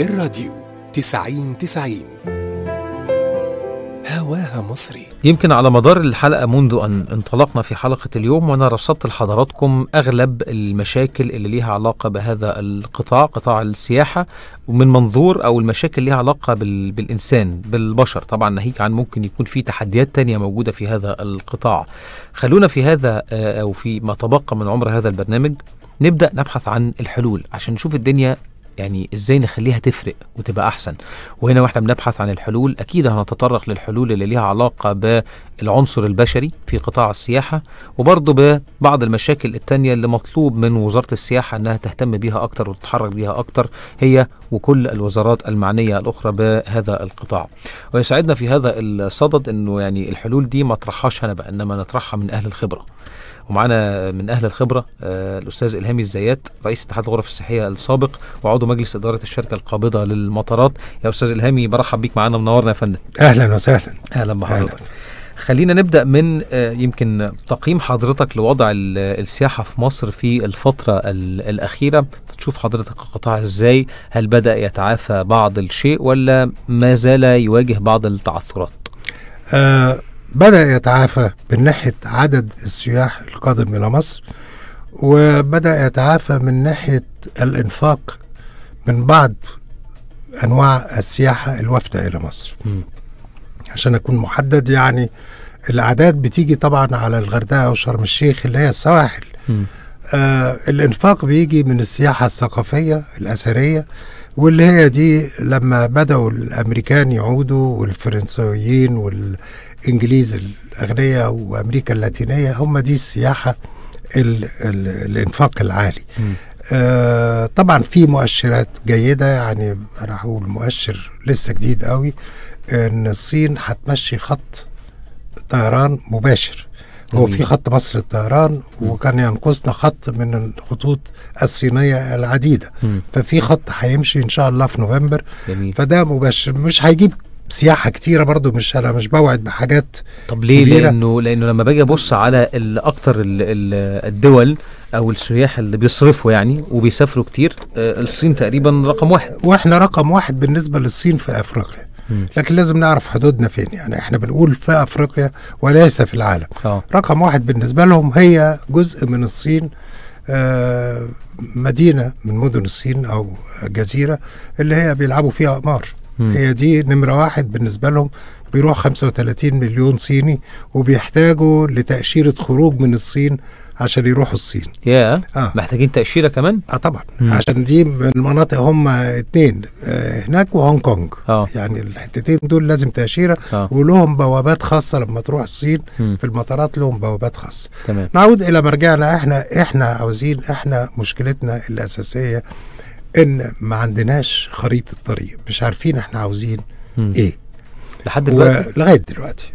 الراديو تسعين تسعين هواها مصري يمكن على مدار الحلقة منذ أن انطلقنا في حلقة اليوم وأنا رصدت لحضراتكم أغلب المشاكل اللي ليها علاقة بهذا القطاع قطاع السياحة ومن منظور أو المشاكل اللي ليها علاقة بال... بالإنسان بالبشر طبعا ناهيك عن ممكن يكون في تحديات تانية موجودة في هذا القطاع خلونا في هذا أو آه، آه، في ما تبقى من عمر هذا البرنامج نبدا نبحث عن الحلول عشان نشوف الدنيا يعني ازاي نخليها تفرق وتبقى احسن وهنا واحنا بنبحث عن الحلول اكيد هنتطرق للحلول اللي ليها علاقه بالعنصر البشري في قطاع السياحه وبرضه ببعض المشاكل التانية اللي مطلوب من وزاره السياحه انها تهتم بيها اكتر وتتحرك بيها اكتر هي وكل الوزارات المعنيه الاخرى بهذا القطاع ويساعدنا في هذا الصدد انه يعني الحلول دي ما اطرحهاش انا بقى انما نطرحها من اهل الخبره ومعانا من اهل الخبره آه، الاستاذ الهامي الزيات رئيس اتحاد الغرف الصحيه السابق وعضو مجلس اداره الشركه القابضه للمطارات يا استاذ الهامي برحب بيك معانا منورنا يا فندم اهلا وسهلا اهلا بحضرتك خلينا نبدا من آه، يمكن تقييم حضرتك لوضع السياحه في مصر في الفتره الاخيره بتشوف حضرتك القطاع ازاي هل بدا يتعافى بعض الشيء ولا ما زال يواجه بعض التعثرات آه بدأ يتعافى من ناحية عدد السياح القادم إلى مصر وبدأ يتعافى من ناحية الإنفاق من بعض أنواع السياحة الوافدة إلى مصر م. عشان أكون محدد يعني الأعداد بتيجي طبعا على الغردقة وشرم الشيخ اللي هي السواحل آه الإنفاق بيجي من السياحة الثقافية الأثرية واللي هي دي لما بدأوا الأمريكان يعودوا والفرنسويين وال الانجليز الاغنياء وامريكا اللاتينيه هم دي السياحه الـ الـ الانفاق العالي آه طبعا في مؤشرات جيده يعني انا هقول مؤشر لسه جديد قوي ان الصين هتمشي خط طيران مباشر هو في خط مصر للطيران وكان ينقصنا خط من الخطوط الصينيه العديده ففي خط هيمشي ان شاء الله في نوفمبر جميل. فده مباشر مش هيجيب سياحه كتيره برضو مش انا مش بوعد بحاجات طب ليه كبيرة. لانه لانه لما باجي ابص على اكتر الدول او السياح اللي بيصرفوا يعني وبيسافروا كتير آه، الصين تقريبا رقم واحد واحنا رقم واحد بالنسبه للصين في افريقيا لكن لازم نعرف حدودنا فين يعني احنا بنقول في افريقيا وليس في العالم أوه. رقم واحد بالنسبه لهم هي جزء من الصين آه مدينه من مدن الصين او جزيره اللي هي بيلعبوا فيها قمار هي دي نمرة واحد بالنسبة لهم بيروح 35 مليون صيني وبيحتاجوا لتأشيرة خروج من الصين عشان يروحوا الصين يا yeah. آه. محتاجين تأشيرة كمان؟ اه طبعا مم. عشان دي من المناطق هم اتنين آه هناك وهونج كونج آه. يعني الحتتين دول لازم تأشيرة آه. ولهم بوابات خاصة لما تروح الصين مم. في المطارات لهم بوابات خاصة تمام. نعود إلى مرجعنا احنا احنا عاوزين احنا مشكلتنا الأساسية ان ما عندناش خريطه طريق مش عارفين احنا عاوزين ايه لحد دلوقتي لغايه دلوقتي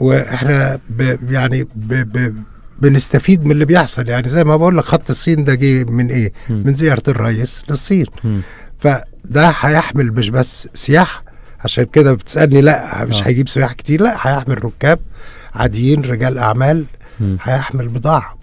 واحنا ب يعني ب ب بنستفيد من اللي بيحصل يعني زي ما بقول لك خط الصين ده جه من ايه م. من زياره الرئيس للصين فده هيحمل مش بس سياح عشان كده بتسالني لا مش آه. هيجيب سياح كتير لا هيحمل ركاب عاديين رجال اعمال هيحمل بضاعه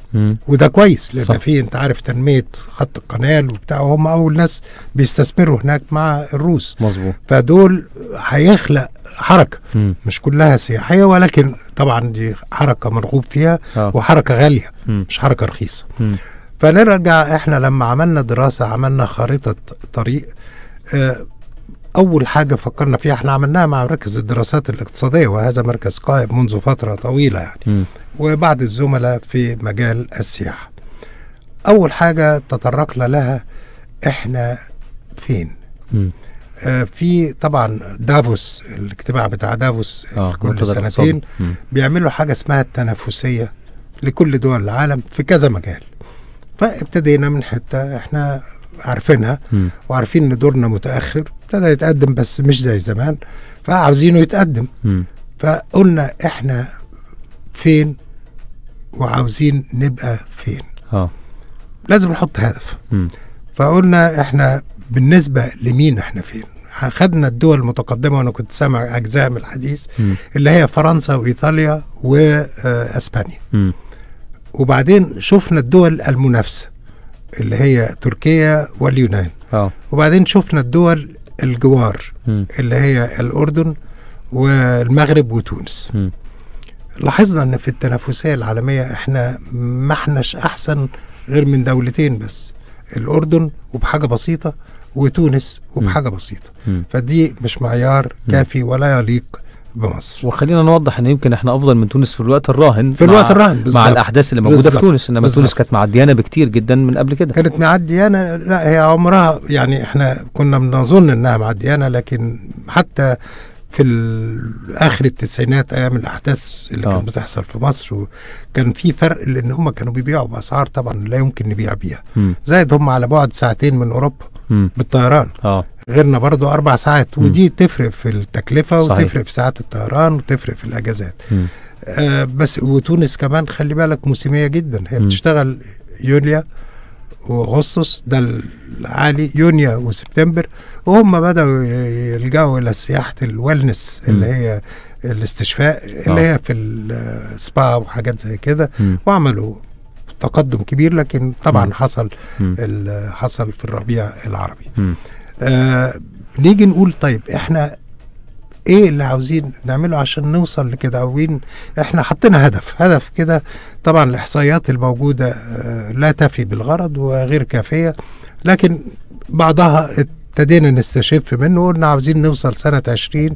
وده كويس لان في انت عارف تنميه خط القنال وبتاع وهم اول ناس بيستثمروا هناك مع الروس مظبوط فدول هيخلق حركه مم. مش كلها سياحيه ولكن طبعا دي حركه مرغوب فيها آه. وحركه غاليه مم. مش حركه رخيصه مم. فنرجع احنا لما عملنا دراسه عملنا خريطه طريق آه أول حاجة فكرنا فيها احنا عملناها مع مركز الدراسات الاقتصادية وهذا مركز قائم منذ فترة طويلة يعني م. وبعض الزملاء في مجال السياحة أول حاجة تطرقنا لها احنا فين آه في طبعا دافوس الاجتماع بتاع دافوس آه كل سنتين بيعملوا حاجة اسمها التنافسية لكل دول العالم في كذا مجال فابتدينا من حتة احنا عارفينها وعارفين ان دورنا متاخر ابتدى يتقدم بس مش زي زمان فعاوزينه يتقدم م. فقلنا احنا فين وعاوزين نبقى فين اه لازم نحط هدف فقلنا احنا بالنسبه لمين احنا فين خدنا الدول المتقدمه وانا كنت سامع اجزاء من الحديث م. اللي هي فرنسا وايطاليا واسبانيا م. وبعدين شفنا الدول المنافسه اللي هي تركيا واليونان أوه. وبعدين شفنا الدول الجوار م. اللي هي الأردن والمغرب وتونس م. لاحظنا ان في التنافسيه العالميه احنا ما احناش احسن غير من دولتين بس الاردن وبحاجه بسيطه وتونس وبحاجه بسيطه م. فدي مش معيار كافي ولا يليق بمصر وخلينا نوضح ان يمكن احنا افضل من تونس في الوقت الراهن في الوقت الراهن بالزبط. مع الاحداث اللي موجوده بالزبط. في تونس انما بالزبط. تونس كانت معديانه بكتير جدا من قبل كده كانت معديانه لا هي عمرها يعني احنا كنا بنظن انها معديانه لكن حتى في اخر التسعينات ايام الاحداث اللي أوه. كانت آه. بتحصل في مصر وكان في فرق لان هم كانوا بيبيعوا باسعار طبعا لا يمكن نبيع بيها زائد هم على بعد ساعتين من اوروبا م. بالطيران أوه. غيرنا برضو اربع ساعات م. ودي تفرق في التكلفه صحيح. وتفرق في ساعات الطيران وتفرق في الاجازات آه بس وتونس كمان خلي بالك موسميه جدا هي م. بتشتغل يوليا واغسطس ده العالي يونيو وسبتمبر وهم بداوا يلجأوا الى سياحه الويلنس اللي هي الاستشفاء اللي آه. هي في السبا وحاجات زي كده وعملوا تقدم كبير لكن طبعا حصل حصل في الربيع العربي آه نيجي نقول طيب احنا ايه اللي عاوزين نعمله عشان نوصل لكده وين احنا حطينا هدف هدف كده طبعا الاحصائيات الموجوده آه، لا تفي بالغرض وغير كافيه لكن بعضها ابتدينا نستشف منه قلنا عاوزين نوصل سنه 20 م.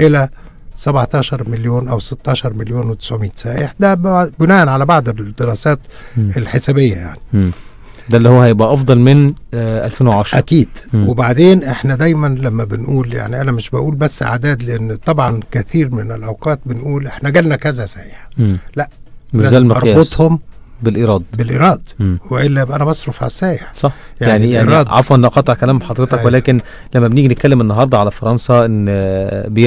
الى 17 مليون او 16 مليون و900 سائح ده بناء على بعض الدراسات م. الحسابيه يعني م. ده اللي هو هيبقى افضل من آه 2010 اكيد م. وبعدين احنا دايما لما بنقول يعني انا مش بقول بس اعداد لان طبعا كثير من الاوقات بنقول احنا جالنا كذا سائح لا مش ده المقياس اربطهم بالايراد بالايراد والا يبقى انا بصرف على السايح صح يعني يعني, يعني عفوا ان قطع كلام حضرتك أيوة. ولكن لما بنيجي نتكلم النهارده على فرنسا ان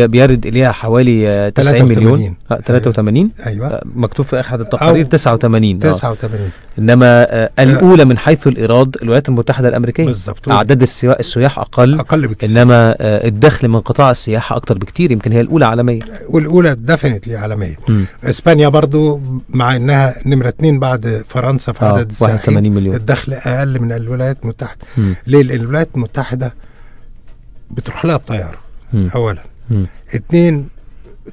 بيرد اليها حوالي 90 مليون 83 آه، ايوه, أيوة. مكتوب في احد التقارير 89 89 آه. انما آه،, آه الاولى من حيث الايراد الولايات المتحده الامريكيه بالظبط اعداد السياح اقل اقل بكثير انما آه الدخل من قطاع السياحه اكتر بكثير يمكن هي الاولى عالميا والاولى لي عالميا اسبانيا برضو مع انها نمره اثنين بعد عدد فرنسا في عدد السياحين آه، 81 مليون الدخل اقل من الولايات المتحده م. ليه لان الولايات المتحده بتروح لها بطياره م. اولا م. اتنين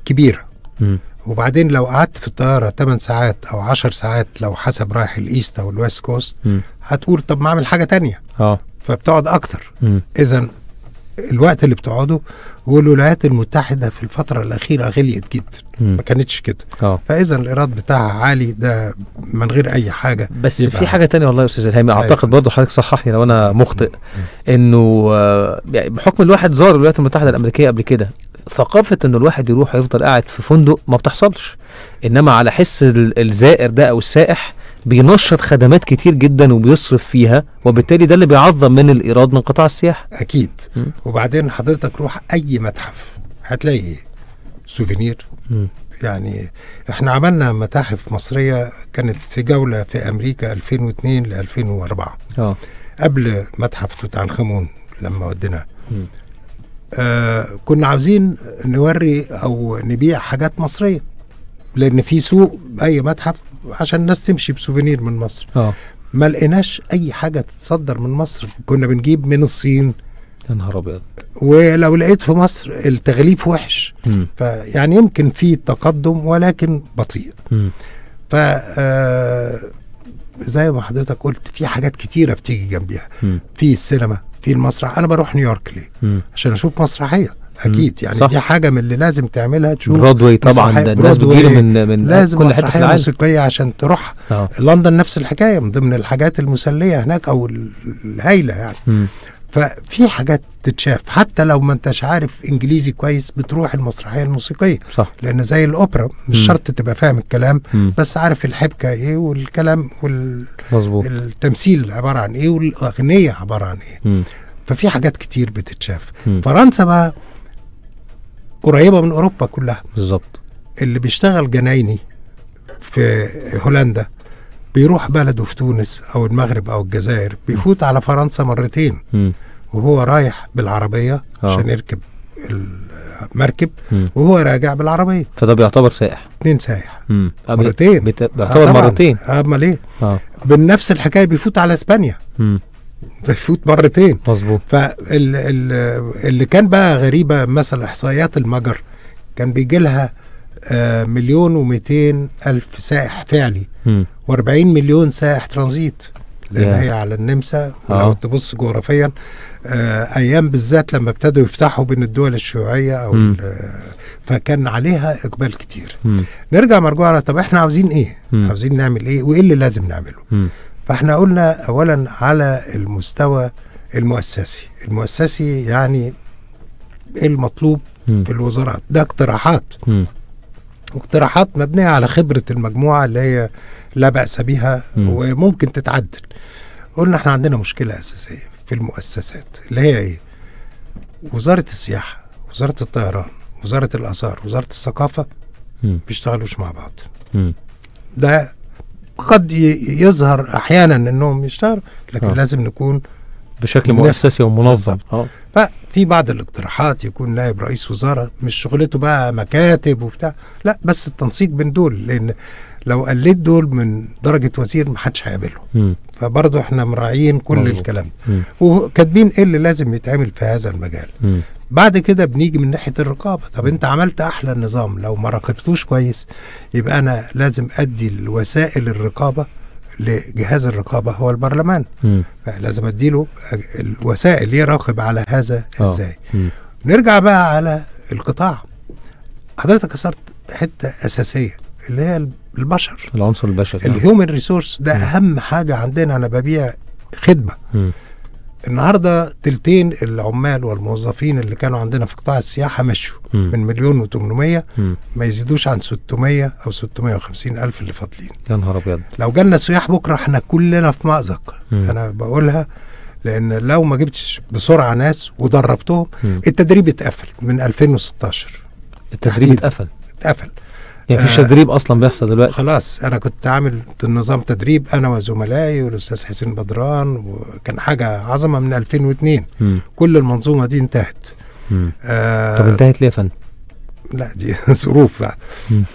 كبيره م. وبعدين لو قعدت في الطياره 8 ساعات او 10 ساعات لو حسب رايح الايست او الويست كوست هتقول طب ما اعمل حاجه تانية اه فبتقعد اكتر اذا الوقت اللي بتقعده والولايات المتحده في الفتره الاخيره غليت جدا ما كانتش كده آه. فاذا الايراد بتاعها عالي ده من غير اي حاجه بس في حاجه تانية والله يا استاذ الهامي أيوة. اعتقد برضه حضرتك صححني لو انا مخطئ انه آه، يعني بحكم الواحد زار الولايات المتحده الامريكيه قبل كده ثقافة ان الواحد يروح يفضل قاعد في فندق ما بتحصلش انما على حس الزائر ده او السائح بينشط خدمات كتير جدا وبيصرف فيها وبالتالي ده اللي بيعظم من الايراد من قطاع السياحه اكيد م. وبعدين حضرتك روح اي متحف هتلاقي سوفينير م. يعني احنا عملنا متاحف مصريه كانت في جوله في امريكا 2002 ل 2004 اه قبل متحف توت عنخ امون لما ودينا آه كنا عاوزين نوري او نبيع حاجات مصريه لان في سوق اي متحف عشان الناس تمشي بسوفينير من مصر اه ما لقيناش اي حاجه تتصدر من مصر كنا بنجيب من الصين يا نهار ابيض ولو لقيت في مصر التغليف وحش م. فيعني يمكن في تقدم ولكن بطيء ف آه، زي ما حضرتك قلت في حاجات كتيره بتيجي جنبيها م. في السينما في المسرح انا بروح نيويورك ليه م. عشان اشوف مسرحيه اكيد يعني صح. دي حاجه من اللي لازم تعملها تشوف برودواي طبعا ده الناس من من لازم كل حته في العالم موسيقيه عشان تروح آه. لندن نفس الحكايه من ضمن الحاجات المسليه هناك او الهايله يعني م. ففي حاجات تتشاف حتى لو ما انتش عارف انجليزي كويس بتروح المسرحيه الموسيقيه صح لان زي الاوبرا مش شرط تبقى فاهم الكلام م. بس عارف الحبكه ايه والكلام وال مظبوط التمثيل عباره عن ايه والاغنيه عباره عن ايه م. ففي حاجات كتير بتتشاف م. فرنسا بقى قريبه من اوروبا كلها بالظبط اللي بيشتغل جنايني في هولندا بيروح بلده في تونس او المغرب او الجزائر بيفوت على فرنسا مرتين م. وهو رايح بالعربيه آه. عشان يركب المركب وهو راجع بالعربيه فده بيعتبر سائح اثنين سائح آه، مرتين بيعتبر آه، مرتين امال ايه بنفس الحكايه بيفوت على اسبانيا م. بيفوت مرتين مظبوط فاللي كان بقى غريبه مثلا احصائيات المجر كان بيجي لها آه مليون و200 الف سائح فعلي و40 مليون سائح ترانزيت لان yeah. هي على النمسا ولو آه. تبص جغرافيا آه ايام بالذات لما ابتدوا يفتحوا بين الدول الشيوعيه او فكان عليها اقبال كتير م. نرجع مرجوعنا طب احنا عاوزين ايه م. عاوزين نعمل ايه وايه اللي لازم نعمله م. فاحنا قلنا اولا على المستوى المؤسسي المؤسسي يعني إيه المطلوب م. في الوزارات ده اقتراحات اقتراحات مبنيه على خبره المجموعه اللي هي لا باس بها م. وممكن تتعدل قلنا احنا عندنا مشكله اساسيه في المؤسسات اللي هي ايه وزاره السياحه وزاره الطيران وزاره الاثار وزاره الثقافه ما بيشتغلوش مع بعض م. ده قد يظهر احيانا انهم يشتهروا لكن آه. لازم نكون بشكل مؤسسي ومنظم اه ففي بعض الاقتراحات يكون نائب رئيس وزاره مش شغلته بقى مكاتب وبتاع لا بس التنسيق بين دول لان لو قلت دول من درجه وزير محدش هيقابله فبرضه احنا مراعيين كل مزبوط. الكلام وكاتبين ايه اللي لازم يتعمل في هذا المجال م. بعد كده بنيجي من ناحيه الرقابه طب انت عملت احلى نظام لو ما راقبتوش كويس يبقى انا لازم ادي الوسائل الرقابه لجهاز الرقابه هو البرلمان م. فلازم اديله الوسائل يراقب على هذا آه. ازاي نرجع بقى على القطاع حضرتك كسرت حته اساسيه اللي هي البشر العنصر البشري الهيومن ريسورس ده اهم حاجه عندنا انا ببيع خدمه مم. النهارده تلتين العمال والموظفين اللي كانوا عندنا في قطاع السياحه مشوا م. من مليون و800 ما يزيدوش عن 600 او 650 الف اللي فاضلين يا نهار ابيض لو جالنا سياح بكره احنا كلنا في مأزق انا بقولها لان لو ما جبتش بسرعه ناس ودربتهم م. التدريب اتقفل من 2016 التدريب اتقفل اتقفل يعني مفيش آه تدريب اصلا بيحصل دلوقتي خلاص انا كنت عامل نظام تدريب انا وزملائي والاستاذ حسين بدران وكان حاجه عظمه من 2002 م. كل المنظومه دي انتهت آه طب انتهت ليه يا فندم؟ لا دي ظروف بقى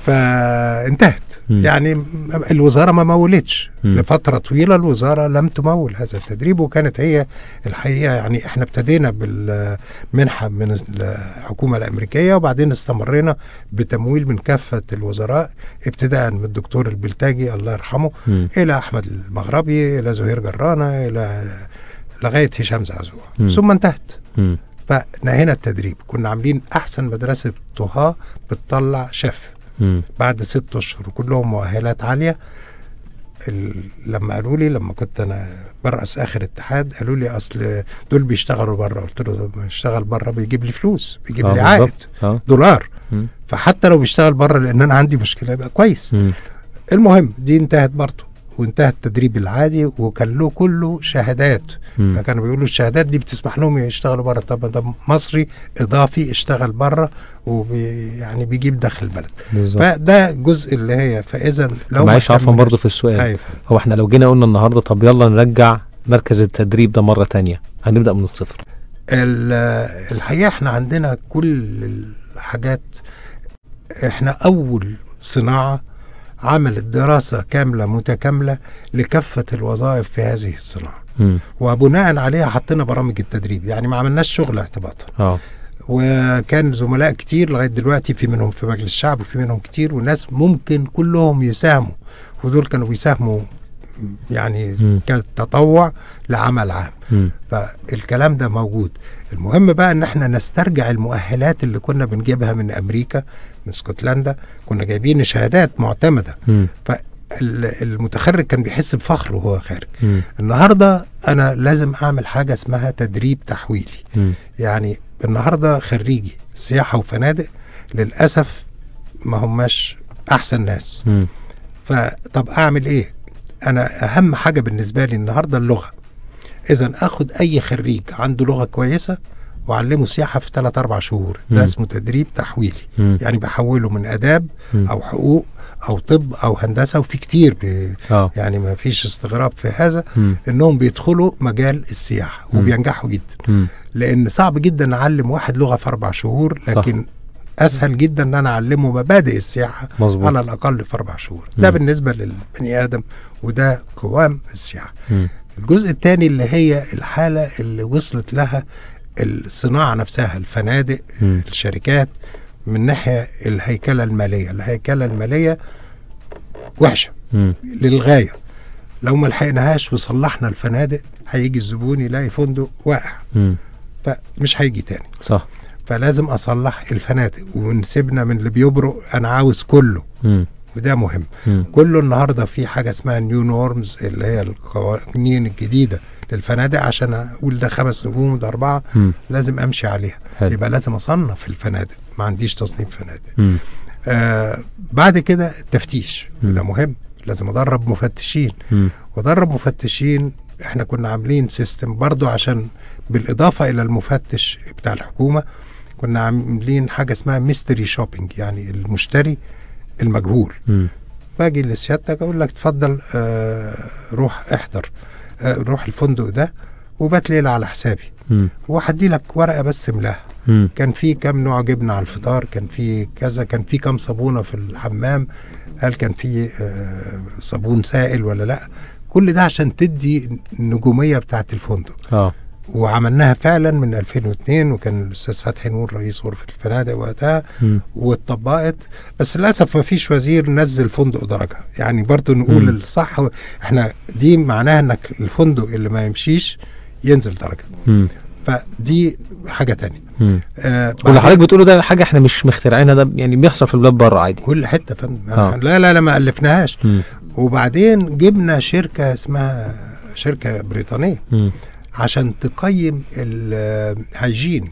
فانتهت م. يعني الوزاره ما مولتش لفتره طويله الوزاره لم تمول هذا التدريب وكانت هي الحقيقه يعني احنا ابتدينا بالمنحه من الحكومه الامريكيه وبعدين استمرينا بتمويل من كافه الوزراء ابتداء من الدكتور البلتاجي الله يرحمه م. الى احمد المغربي الى زهير جرانه الى لغايه هشام زعزوع ثم انتهت مم. فنهينا التدريب كنا عاملين احسن مدرسه طه بتطلع شيف بعد ست اشهر كلهم مؤهلات عاليه لما قالوا لي لما كنت انا برأس اخر اتحاد قالوا لي اصل دول بيشتغلوا بره قلت له بيشتغل بره بيجيب لي فلوس بيجيب آه لي عائد آه. دولار مم. فحتى لو بيشتغل بره لان انا عندي مشكله يبقى كويس مم. المهم دي انتهت برضه وانتهى التدريب العادي وكان له كله شهادات م. فكانوا بيقولوا الشهادات دي بتسمح لهم يشتغلوا بره طب ده مصري اضافي اشتغل بره وبي يعني بيجيب دخل البلد بالزبط. فده جزء اللي هي فاذا لو معلش عفوا برضه في السؤال أيوة. هو احنا لو جينا قلنا النهارده طب يلا نرجع مركز التدريب ده مره تانية هنبدا من الصفر الحقيقه احنا عندنا كل الحاجات احنا اول صناعه عملت دراسة كاملة متكاملة لكافة الوظائف في هذه الصناعة م. وبناء عليها حطينا برامج التدريب يعني ما عملناش شغل اعتباطا آه. وكان زملاء كتير لغايه دلوقتي في منهم في مجلس الشعب وفي منهم كتير وناس ممكن كلهم يساهموا ودول كانوا بيساهموا يعني كتطوع لعمل عام فالكلام ده موجود المهم بقى ان احنا نسترجع المؤهلات اللي كنا بنجيبها من امريكا من اسكتلندا كنا جايبين شهادات معتمده م. ف المتخرج كان بيحس بفخر وهو خارج م. النهارده انا لازم اعمل حاجه اسمها تدريب تحويلي م. يعني النهارده خريجي سياحه وفنادق للاسف ما هماش احسن ناس م. فطب اعمل ايه انا اهم حاجه بالنسبه لي النهارده اللغه اذا اخد اي خريج عنده لغه كويسه واعلمه سياحه في 3 4 شهور ده اسمه تدريب تحويلي م. يعني بحوله من اداب م. او حقوق او طب او هندسه وفي كتير ب... آه. يعني ما فيش استغراب في هذا م. انهم بيدخلوا مجال السياحه وبينجحوا جدا م. لان صعب جدا اعلم واحد لغه في اربع شهور لكن صح. اسهل جدا ان انا اعلمه مبادئ السياحه مظبوط. على الاقل في اربع شهور ده بالنسبه للبني ادم وده قوام السياحه الجزء الثاني اللي هي الحاله اللي وصلت لها الصناعه نفسها الفنادق مم. الشركات من ناحيه الهيكله الماليه الهيكله الماليه وحشه مم. للغايه لو ما لحقناهاش وصلحنا الفنادق هيجي الزبون يلاقي فندق واقع مم. فمش هيجي تاني صح فلازم اصلح الفنادق ونسيبنا من اللي بيبرق انا عاوز كله م. وده مهم م. كله النهارده في حاجه اسمها نيو نورمز اللي هي القوانين الجديده للفنادق عشان اقول ده خمس نجوم ده اربعه م. لازم امشي عليها حل. يبقى لازم اصنف الفنادق ما عنديش تصنيف فنادق آه بعد كده التفتيش م. ده مهم لازم ادرب مفتشين وادرب مفتشين احنا كنا عاملين سيستم برضو عشان بالاضافه الى المفتش بتاع الحكومه كنا عاملين حاجه اسمها ميستري شوبينج يعني المشتري المجهول م. باجي لسيادتك اقول لك اتفضل آه روح احضر آه روح الفندق ده وبات ليله على حسابي وهدي لك ورقه بس املاها كان في كام نوع جبنه على الفطار كان في كذا كان في كام صابونه في الحمام هل كان في آه صابون سائل ولا لا كل ده عشان تدي النجوميه بتاعه الفندق آه. وعملناها فعلا من 2002 وكان الاستاذ فتحي نور رئيس غرفه الفنادق وقتها واتطبقت بس للاسف ما فيش وزير نزل فندق درجه يعني برضو نقول م. الصح احنا دي معناها انك الفندق اللي ما يمشيش ينزل درجه م. فدي حاجه تانية آه واللي حضرتك بتقوله ده حاجه احنا مش مخترعينها ده يعني بيحصل في البلاد بره عادي كل حته فندم آه. لا لا لا ما الفناهاش وبعدين جبنا شركه اسمها شركه بريطانيه م. عشان تقيم الهيجين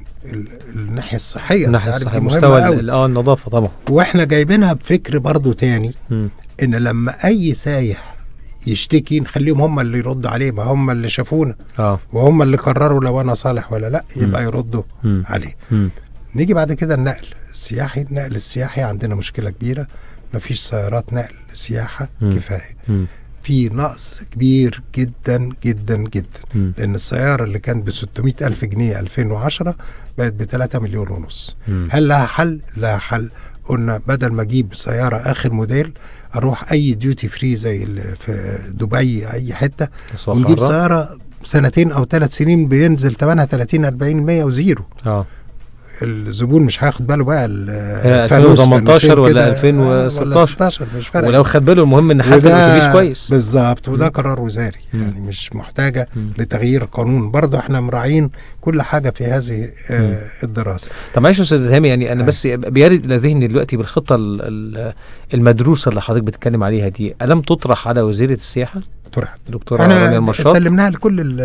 الناحيه الصحيه الناحيه الصحيه مستوى اه النظافه طبعا واحنا جايبينها بفكر برضو تاني م. ان لما اي سايح يشتكي نخليهم هم اللي يردوا عليه ما هم اللي شافونا آه. وهم اللي قرروا لو انا صالح ولا لا يبقى م. يردوا م. عليه م. نيجي بعد كده النقل السياحي النقل السياحي عندنا مشكله كبيره مفيش سيارات نقل سياحه م. كفايه م. في نقص كبير جدا جدا جدا م. لان السياره اللي كانت ب 600 الف جنيه 2010 بقت ب 3 مليون ونص م. هل لها حل لها حل قلنا بدل ما اجيب سياره اخر موديل اروح اي ديوتي فري زي اللي في دبي اي حته ونجيب سياره سنتين او ثلاث سنين بينزل ثمنها 30 40% وزيرو اه الزبون مش هياخد باله بقى 2018 آه، ولا 2016 مش فارق ولو خد باله المهم ان حد ما كويس بالظبط وده قرار وزاري يعني مش محتاجه لتغيير قانون برضه احنا مراعين كل حاجه في هذه آه الدراسه طب معلش يا استاذ هامي يعني انا آه. بس بيرد الى ذهني دلوقتي بالخطه المدروسه اللي حضرتك بتتكلم عليها دي الم تطرح على وزيره السياحه؟ طرحت دكتورة رانيا المشاط سلمناها لكل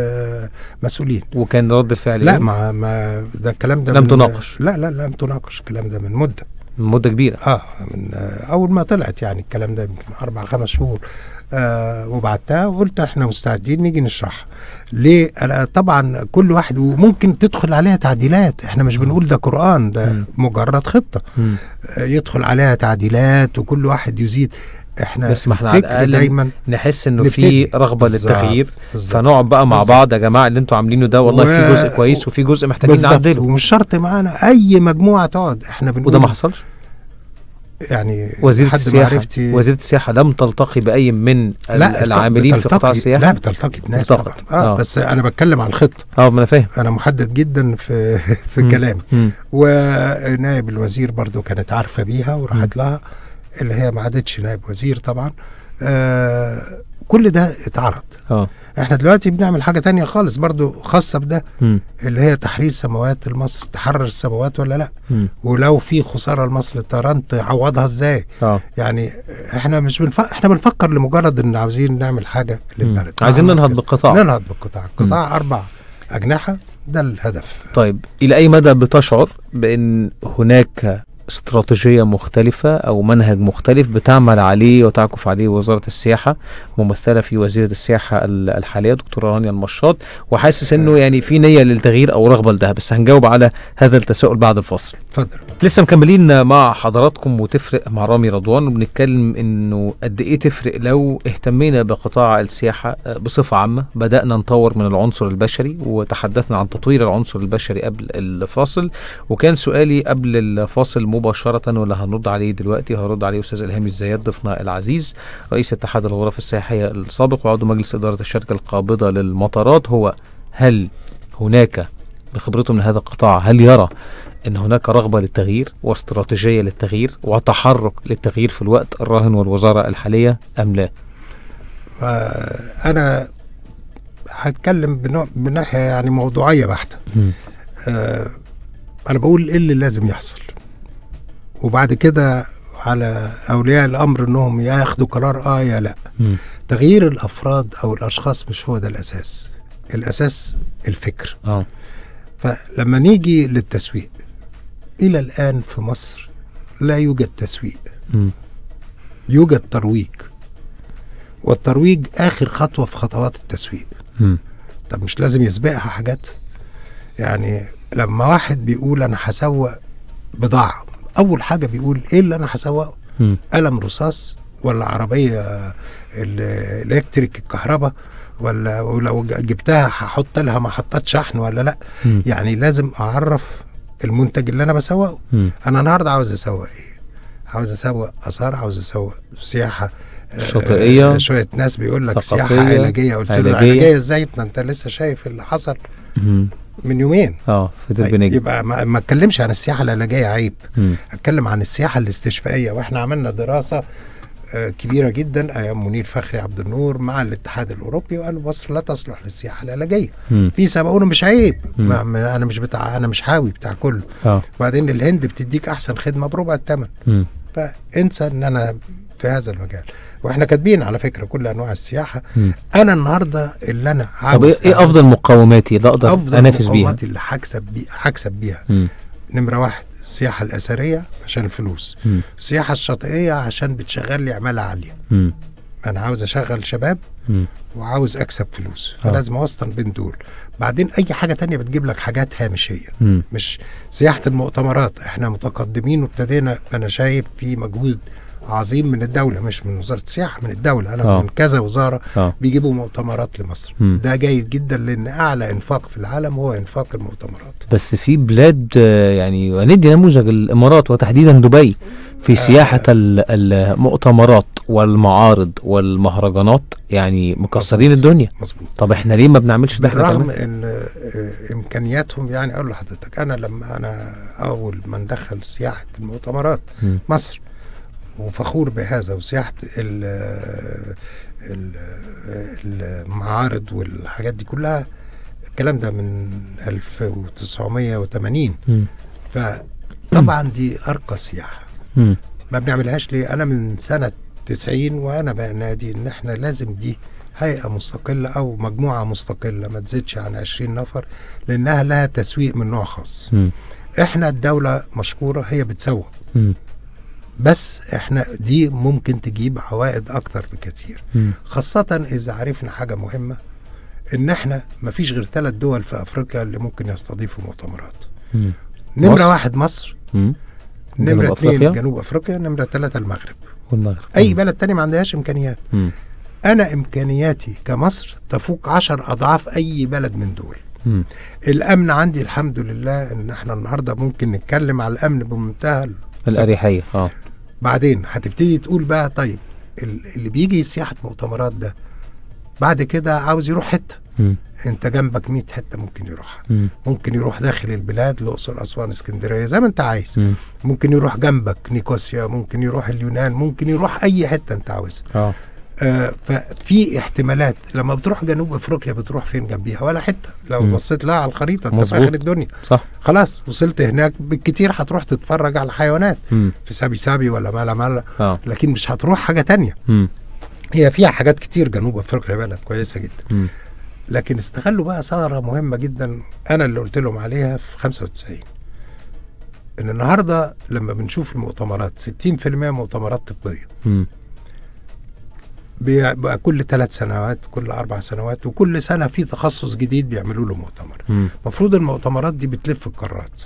المسؤولين وكان رد فعل لا إيه؟ ما, ما ده الكلام ده لم تناقش لا لا لم تناقش الكلام ده من مده من مده كبيره اه من آه، اول ما طلعت يعني الكلام ده يمكن اربع خمس شهور آه وبعتها وقلت احنا مستعدين نيجي نشرحها ليه أنا طبعا كل واحد وممكن تدخل عليها تعديلات احنا مش آه. بنقول ده قرآن ده مجرد خطة آه يدخل عليها تعديلات وكل واحد يزيد احنا بس ما احنا على الاقل دايما نحس انه في رغبه بالزبط للتغيير بالزبط فنقعد بقى مع بالزبط بعض يا جماعه اللي انتوا عاملينه ده والله و... في جزء كويس وفي جزء محتاجين نعدله ومش شرط معانا اي مجموعه تقعد احنا بنقول وده ما حصلش يعني وزيرة السياحة وزيرة السياحة لم تلتقي بأي من لا العاملين في قطاع السياحة لا بتلتقي ناس طبعا آه, آه بس أنا بتكلم على الخطة اه ما أنا فاهم أنا محدد جدا في في كلامي ونائب الوزير برضو كانت عارفة بيها وراحت لها اللي هي ما عادتش نائب وزير طبعا آه كل ده اتعرض اه احنا دلوقتي بنعمل حاجه تانية خالص برضو خاصه بده م. اللي هي تحرير سماوات لمصر تحرر السماوات ولا لا م. ولو في خساره لمصر للطيران تعوضها ازاي آه. يعني احنا مش بنف... احنا بنفكر لمجرد ان عاوزين نعمل حاجه للبلد عايزين ننهض بالقطاع ننهض بالقطاع قطاع اربع اجنحه ده الهدف طيب الى اي مدى بتشعر بان هناك استراتيجية مختلفة أو منهج مختلف بتعمل عليه وتعكف عليه وزارة السياحة ممثلة في وزيرة السياحة الحالية دكتورة رانيا المشاط وحاسس إنه يعني في نية للتغيير أو رغبة لده بس هنجاوب على هذا التساؤل بعد الفاصل. اتفضل. لسه مكملين مع حضراتكم وتفرق مع رامي رضوان وبنتكلم إنه قد إيه تفرق لو اهتمينا بقطاع السياحة آه، بصفة عامة بدأنا نطور من العنصر البشري وتحدثنا عن تطوير العنصر البشري قبل الفاصل وكان سؤالي قبل الفاصل مباشرة ولا هنرد عليه دلوقتي هرد عليه أستاذ إلهام الزيات ضيفنا العزيز رئيس اتحاد الغرف السياحية السابق وعضو مجلس إدارة الشركة القابضة للمطارات هو هل هناك بخبرته من هذا القطاع هل يرى ان هناك رغبه للتغيير واستراتيجيه للتغيير وتحرك للتغيير في الوقت الراهن والوزاره الحاليه ام لا؟ انا هتكلم بناحيه يعني موضوعيه بحته. آه انا بقول ايه اللي لازم يحصل؟ وبعد كده على اولياء الامر انهم ياخدوا قرار اه يا لا مم. تغيير الافراد او الاشخاص مش هو ده الاساس الاساس الفكر آه. فلما نيجي للتسويق الى الان في مصر لا يوجد تسويق مم. يوجد ترويج والترويج اخر خطوه في خطوات التسويق مم. طب مش لازم يسبقها حاجات يعني لما واحد بيقول انا هسوق بضاعه اول حاجه بيقول ايه اللي انا هسوقه قلم رصاص ولا عربيه الالكتريك الكهرباء ولا ولو جبتها هحط لها محطات شحن ولا لا مم. يعني لازم اعرف المنتج اللي انا بسوقه مم. انا النهارده عاوز اسوق ايه عاوز اسوق اثار عاوز اسوق سياحه آه، شاطئيه آه، شويه ناس بيقول لك سياحه علاجيه قلت له علاجيه ازاي انت لسه شايف اللي حصل من يومين اه في درب طيب، نجد يبقى ما, ما اتكلمش عن السياحه العلاجيه عيب م. اتكلم عن السياحه الاستشفائيه واحنا عملنا دراسه آه، كبيره جدا ايام منير فخري عبد النور مع الاتحاد الاوروبي وقالوا مصر لا تصلح للسياحه العلاجيه في سبقونا مش عيب ما انا مش بتاع انا مش حاوي بتاع كله آه. وبعدين الهند بتديك احسن خدمه بربع الثمن فانسى ان انا في هذا المجال واحنا كاتبين على فكره كل انواع السياحه م. انا النهارده اللي انا عاوز طب ايه, إيه افضل مقوماتي اللي اقدر انافس بيها؟ افضل مقوماتي اللي هكسب بيها هكسب بيها نمره واحد السياحه الاثريه عشان الفلوس م. السياحه الشاطئيه عشان بتشغل لي عماله عاليه م. انا عاوز اشغل شباب وعاوز اكسب فلوس آه. فلازم اوصل بين دول بعدين اي حاجه تانية بتجيب لك حاجات هامشيه م. مش سياحه المؤتمرات احنا متقدمين وابتدينا انا شايف في مجهود عظيم من الدوله مش من وزاره السياحه من الدوله انا آه. من كذا وزاره أوه. بيجيبوا مؤتمرات لمصر م. ده جيد جدا لان اعلى انفاق في العالم هو انفاق المؤتمرات بس في بلاد آه، يعني وندي نموذج الامارات وتحديدا دبي في آه. سياحه آه. المؤتمرات والمعارض والمهرجانات يعني مكسرين الدنيا مظبوط طب احنا ليه ما بنعملش ده بالرغم ان امكانياتهم يعني اقول لحضرتك انا لما انا اول ما ندخل سياحه المؤتمرات م. مصر وفخور بهذا وسياحه المعارض والحاجات دي كلها الكلام ده من 1980 فطبعا دي ارقى سياحه ما بنعملهاش ليه انا من سنه 90 وانا بنادي ان احنا لازم دي هيئه مستقله او مجموعه مستقله ما تزيدش عن 20 نفر لانها لها تسويق من نوع خاص احنا الدوله مشكوره هي بتسوق بس احنا دي ممكن تجيب عوائد اكتر بكتير خاصه اذا عرفنا حاجه مهمه ان احنا مفيش غير ثلاث دول في افريقيا اللي ممكن يستضيفوا مؤتمرات نمره واحد مصر نمره اثنين جنوب افريقيا نمره ثلاثه المغرب والمغرب اي بلد تاني ما عندهاش امكانيات انا امكانياتي كمصر تفوق عشر اضعاف اي بلد من دول الامن عندي الحمد لله ان احنا النهارده ممكن نتكلم على الامن بمنتهى الاريحيه اه بعدين هتبتدي تقول بقى طيب اللي بيجي سياحه مؤتمرات ده بعد كده عاوز يروح حته انت جنبك 100 حته ممكن يروحها ممكن يروح داخل البلاد الاقصر اسوان اسكندريه زي ما انت عايز ممكن يروح جنبك نيكوسيا ممكن يروح اليونان ممكن يروح اي حته انت عاوزها آه. آه، ففي احتمالات لما بتروح جنوب افريقيا بتروح فين جنبيها ولا حته لو بصيت لها على الخريطه انت في اخر الدنيا صح خلاص وصلت هناك بالكتير هتروح تتفرج على الحيوانات م. في سابي سابي ولا مالا مالا آه. لكن مش هتروح حاجه تانية م. هي فيها حاجات كتير جنوب افريقيا بلد كويسه جدا م. لكن استغلوا بقى ثغره مهمه جدا انا اللي قلت لهم عليها في 95 ان النهارده لما بنشوف المؤتمرات 60% مؤتمرات طبيه م. بيبقى كل ثلاث سنوات كل اربع سنوات وكل سنه في تخصص جديد بيعملوا له مؤتمر المفروض المؤتمرات دي بتلف القارات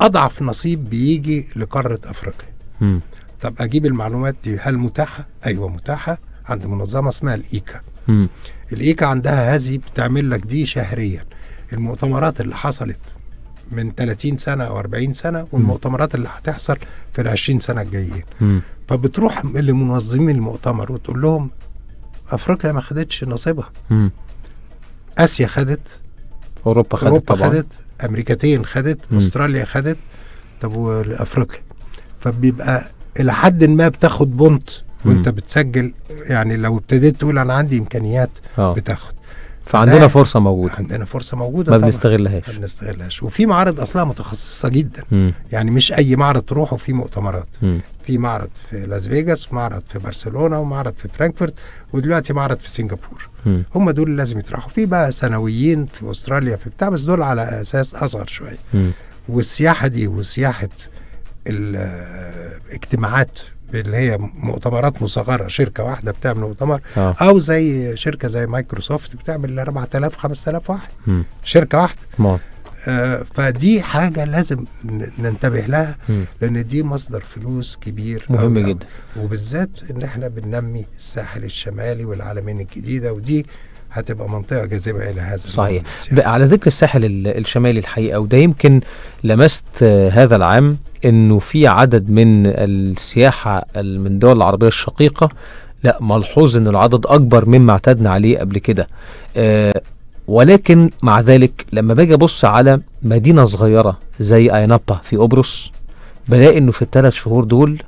اضعف نصيب بيجي لقاره افريقيا طب اجيب المعلومات دي هل متاحه ايوه متاحه عند منظمه اسمها الايكا الايكا عندها هذه بتعمل لك دي شهريا المؤتمرات اللي حصلت من 30 سنه او 40 سنه والمؤتمرات اللي هتحصل في ال 20 سنه الجايين فبتروح لمنظمين المؤتمر وتقول لهم افريقيا ما خدتش نصيبها اسيا خدت اوروبا خدت اوروبا طبعا. خدت امريكتين خدت مم. استراليا خدت طب وافريقيا فبيبقى الى حد ما بتاخد بونت وانت مم. بتسجل يعني لو ابتديت تقول انا عندي امكانيات أوه. بتاخد فعندنا فرصه موجوده عندنا فرصه موجوده ما بنستغلهاش ما بنستغلهاش وفي معارض اصلا متخصصه جدا م. يعني مش اي معرض تروحه في مؤتمرات م. في معرض في لاس فيجاس ومعرض في برشلونه ومعرض في فرانكفورت ودلوقتي معرض في سنغافور هم دول اللي لازم يتراحوا في بقى سنويين في استراليا في بتاع بس دول على اساس اصغر شويه والسياحه دي وسياحه الاجتماعات اللي هي مؤتمرات مصغره شركه واحده بتعمل مؤتمر آه. او زي شركه زي مايكروسوفت بتعمل 4000 5000 واحد م. شركه واحده آه فدي حاجة لازم ننتبه لها م. لأن دي مصدر فلوس كبير مهم جدا وبالذات إن إحنا بننمي الساحل الشمالي والعالمين الجديدة ودي هتبقى منطقه جاذبه الى هذا صحيح بقى على ذكر الساحل الشمالي الحقيقه وده يمكن لمست آه، هذا العام انه في عدد من السياحه من الدول العربيه الشقيقه لا ملحوظ ان العدد اكبر مما اعتدنا عليه قبل كده أه ولكن مع ذلك لما باجي ابص على مدينه صغيره زي اينابا في قبرص بلاقي انه في الثلاث شهور دول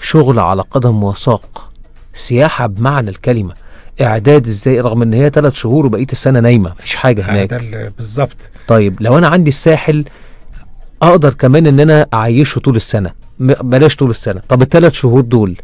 شغل على قدم وساق سياحه بمعنى الكلمه اعداد ازاي رغم ان هي ثلاث شهور وبقيه السنه نايمه مفيش حاجه آه، هناك ده بالظبط طيب لو انا عندي الساحل اقدر كمان ان انا اعيشه طول السنه بلاش طول السنه طب الثلاث شهور دول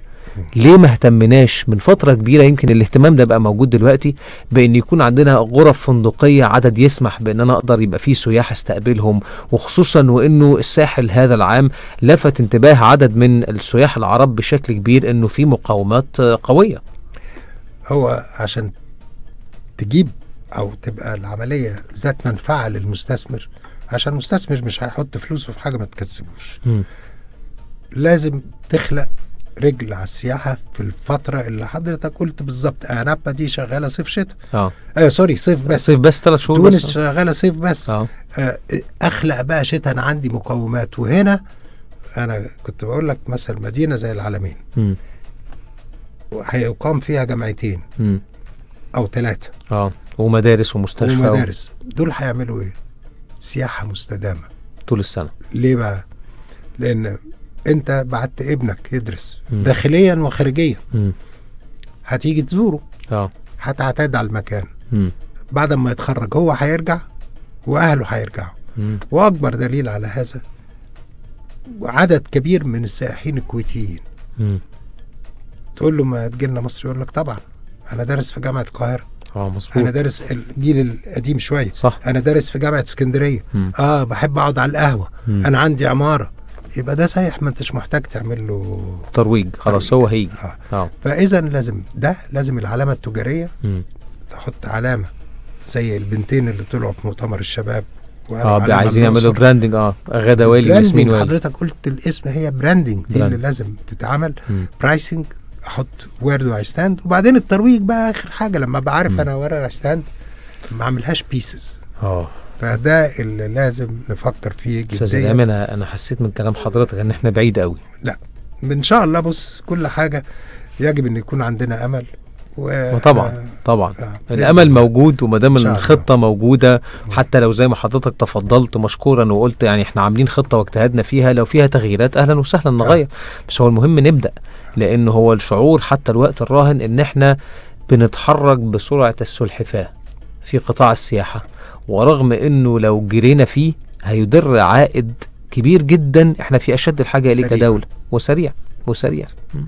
ليه ما اهتمناش من فتره كبيره يمكن الاهتمام ده بقى موجود دلوقتي بان يكون عندنا غرف فندقيه عدد يسمح بان انا اقدر يبقى فيه سياح استقبلهم وخصوصا وانه الساحل هذا العام لفت انتباه عدد من السياح العرب بشكل كبير انه في مقاومات قويه هو عشان تجيب او تبقى العمليه ذات منفعه للمستثمر عشان المستثمر مش هيحط فلوسه في حاجه ما تكسبوش لازم تخلق رجل على السياحه في الفتره اللي حضرتك قلت بالظبط انابا آه، دي شغاله صيف شتاء آه. اه, سوري صيف بس صيف بس ثلاث شهور تونس شغاله صيف بس آه. آه اخلق بقى شتاء انا عندي مقومات وهنا انا كنت بقول لك مثلا مدينه زي العالمين م. هيقام فيها جامعتين او ثلاثه اه ومدارس ومستشفى ومدارس و... دول هيعملوا ايه سياحه مستدامه طول السنه ليه بقى لان انت بعت ابنك يدرس م. داخليا وخارجيا م. هتيجي تزوره اه هتعتاد على المكان م. بعد ما يتخرج هو هيرجع واهله هيرجعوا واكبر دليل على هذا عدد كبير من السائحين الكويتيين تقول له ما تجي لنا مصر يقول لك طبعا انا دارس في جامعه القاهره اه مظبوط انا دارس الجيل القديم شويه صح انا دارس في جامعه اسكندريه اه بحب اقعد على القهوه مم. انا عندي عماره يبقى ده سايح ما انتش محتاج تعمل له ترويج خلاص هو هيجي اه, آه. فاذا لازم ده لازم العلامه التجاريه مم. تحط علامه زي البنتين اللي طلعوا في مؤتمر الشباب اه عايزين يعملوا براندنج اه غدا والي والي حضرتك قلت الاسم هي براندنج دي اللي لازم تتعمل برايسنج احط وورد ستاند وبعدين الترويج بقى اخر حاجه لما بعرف انا وورد ستاند ما اعملهاش بيسز اه فده اللي لازم نفكر فيه جدا استاذ انا انا حسيت من كلام حضرتك ان احنا بعيد قوي لا ان شاء الله بص كل حاجه يجب ان يكون عندنا امل و... طبعا آه، طبعا آه. الامل موجود وما دام الخطه موجوده حتى لو زي ما حضرتك تفضلت مشكورا وقلت يعني احنا عاملين خطه واجتهدنا فيها لو فيها تغييرات اهلا وسهلا نعم. نغير آه. بس هو المهم نبدا لان هو الشعور حتى الوقت الراهن ان احنا بنتحرك بسرعه السلحفاه في قطاع السياحه ورغم انه لو جرينا فيه هيدر عائد كبير جدا احنا في اشد الحاجه اليه كدوله وسريع وسريع وسريع.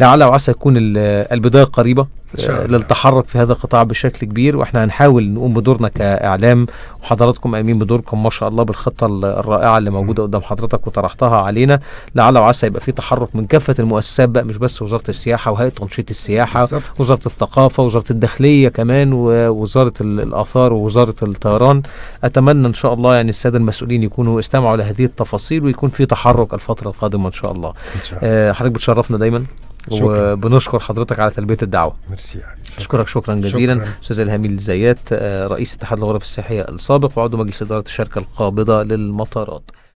لعل وعسى يكون البدايه قريبه للتحرك في هذا القطاع بشكل كبير واحنا هنحاول نقوم بدورنا كاعلام وحضراتكم قايمين بدوركم ما شاء الله بالخطه الرائعه اللي موجوده قدام حضرتك وطرحتها علينا لعل وعسى يبقى في تحرك من كافه المؤسسات بقى مش بس وزاره السياحه وهيئه تنشيط السياحه بالزبط. وزاره الثقافه وزاره الداخليه كمان ووزاره الاثار ووزاره الطيران اتمنى ان شاء الله يعني الساده المسؤولين يكونوا استمعوا لهذه التفاصيل ويكون في تحرك الفتره القادمه ان شاء الله, إن شاء الله. آه حضرتك بتشرفنا دايما وبنشكر حضرتك على تلبيه الدعوه ميرسي يعني. اشكرك شكرا جزيلا استاذ الهاميل زيات آه، رئيس اتحاد الغرف السياحيه السابق وعضو مجلس اداره الشركه القابضه للمطارات